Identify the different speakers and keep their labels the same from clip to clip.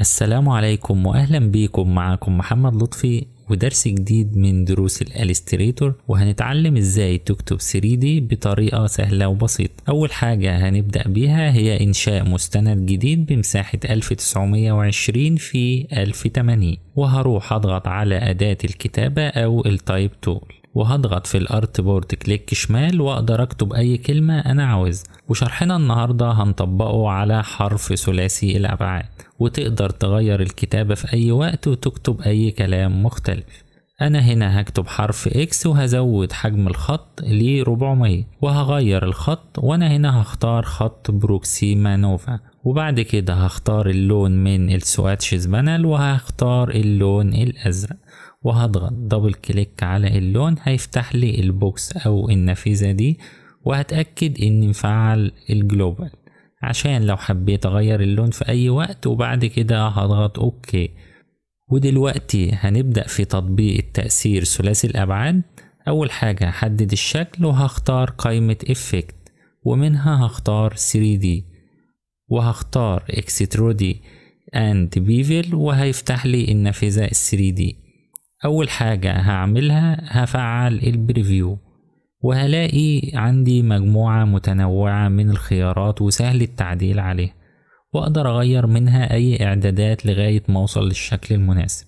Speaker 1: السلام عليكم واهلا بيكم معاكم محمد لطفي ودرس جديد من دروس الاليستريتور وهنتعلم ازاي تكتب 3D بطريقة سهلة وبسيطة اول حاجة هنبدأ بيها هي انشاء مستند جديد بمساحة 1920 في 1080 وهروح اضغط على اداة الكتابة او التايب تول وهضغط في الارت بورد كليك شمال واقدر اكتب اي كلمة انا عاوزها وشرحنا النهاردة هنطبقه على حرف ثلاثي الابعاد وتقدر تغير الكتابة في اي وقت وتكتب اي كلام مختلف أنا هنا هكتب حرف اكس وهزود حجم الخط ل 400 وهغير الخط وأنا هنا هختار خط بروكسيما نوفا وبعد كده هختار اللون من السواتشز بانل وهختار اللون الأزرق وهضغط دبل كليك على اللون هيفتح لي البوكس او النافذة دي وهتأكد اني مفعل الجلوبال عشان لو حبيت اغير اللون في اي وقت وبعد كده هضغط اوكي ودلوقتي هنبدأ في تطبيق التأثير ثلاثي الأبعاد أول حاجة هحدد الشكل وهختار قائمة إفكت ومنها هختار 3D وهختار اكسترودي اند بيفل وهيفتح لي النافذة 3D أول حاجة هعملها هفعل البريفيو وهلاقي عندي مجموعة متنوعة من الخيارات وسهل التعديل عليها وأقدر أغير منها أي إعدادات لغاية ما أوصل للشكل المناسب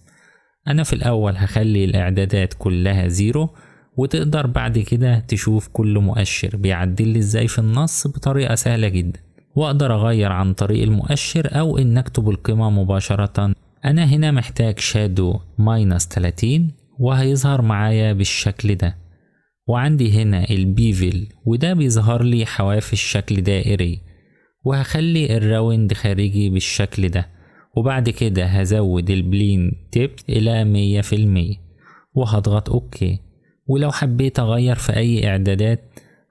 Speaker 1: أنا في الأول هخلي الإعدادات كلها زيرو وتقدر بعد كده تشوف كل مؤشر بيعدل لي ازاي في النص بطريقة سهلة جدا وأقدر أغير عن طريق المؤشر أو إن أكتب القيمة مباشرة انا هنا محتاج شادو ماينس 30 وهيظهر معايا بالشكل ده وعندي هنا البيفل وده بيظهر لي حواف الشكل دائري وهخلي الراوند خارجي بالشكل ده وبعد كده هزود البلين تيب الى مية في المية وهضغط اوكي ولو حبيت اغير في اي اعدادات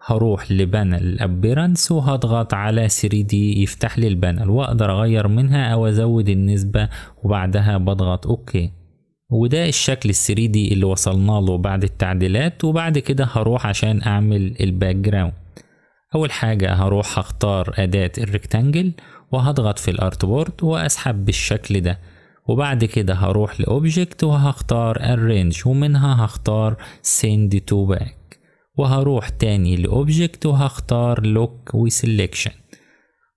Speaker 1: هروح لبانل الابيرنس وهضغط على 3 دي يفتح لي البانل واقدر اغير منها او ازود النسبة وبعدها بضغط اوكي وده الشكل ال 3 دي اللي وصلنا له بعد التعديلات وبعد كده هروح عشان اعمل الباك جراوند اول حاجة هروح هختار اداة الريكتانجل وهضغط في الارتبورد واسحب بالشكل ده وبعد كده هروح لاوبجكت وهختار الرينج ومنها هختار سند تو باك وهروح تاني لأوبجكت وهختار لوك وسيلكشن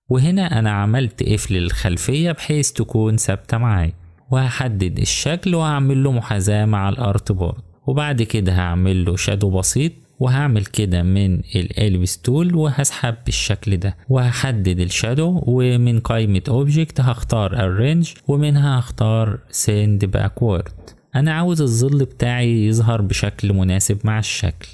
Speaker 1: وهنا أنا عملت قفل للخلفية بحيث تكون ثابتة معايا وهحدد الشكل وهعمل له محاذاة مع الأرت بورد وبعد كده هعمل له شادو بسيط وهعمل كده من الالبس تول وهسحب الشكل ده وهحدد الشادو ومن قائمة اوبجكت هختار الرينج ومنها هختار سند باكورد انا عاوز الظل بتاعي يظهر بشكل مناسب مع الشكل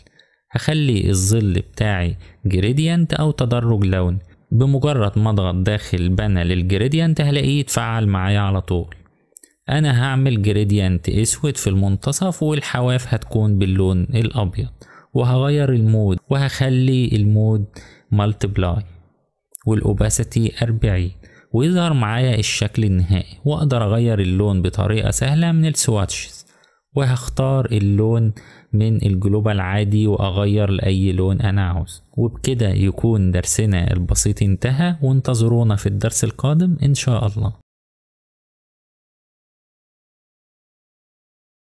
Speaker 1: هخلي الظل بتاعي جريدينت أو تدرج لون بمجرد ما اضغط داخل بنا للجريدينت هلاقيه يتفعل معايا على طول انا هعمل جريدينت اسود في المنتصف والحواف هتكون باللون الابيض وهغير المود وهخلي المود مالتبلاي والاوباسيتي 40 ويظهر معايا الشكل النهائي واقدر اغير اللون بطريقه سهله من السواتشز وهختار اللون من الجلوبال عادي واغير لاي لون انا عاوز وبكده يكون درسنا البسيط انتهى وانتظرونا في الدرس القادم ان شاء الله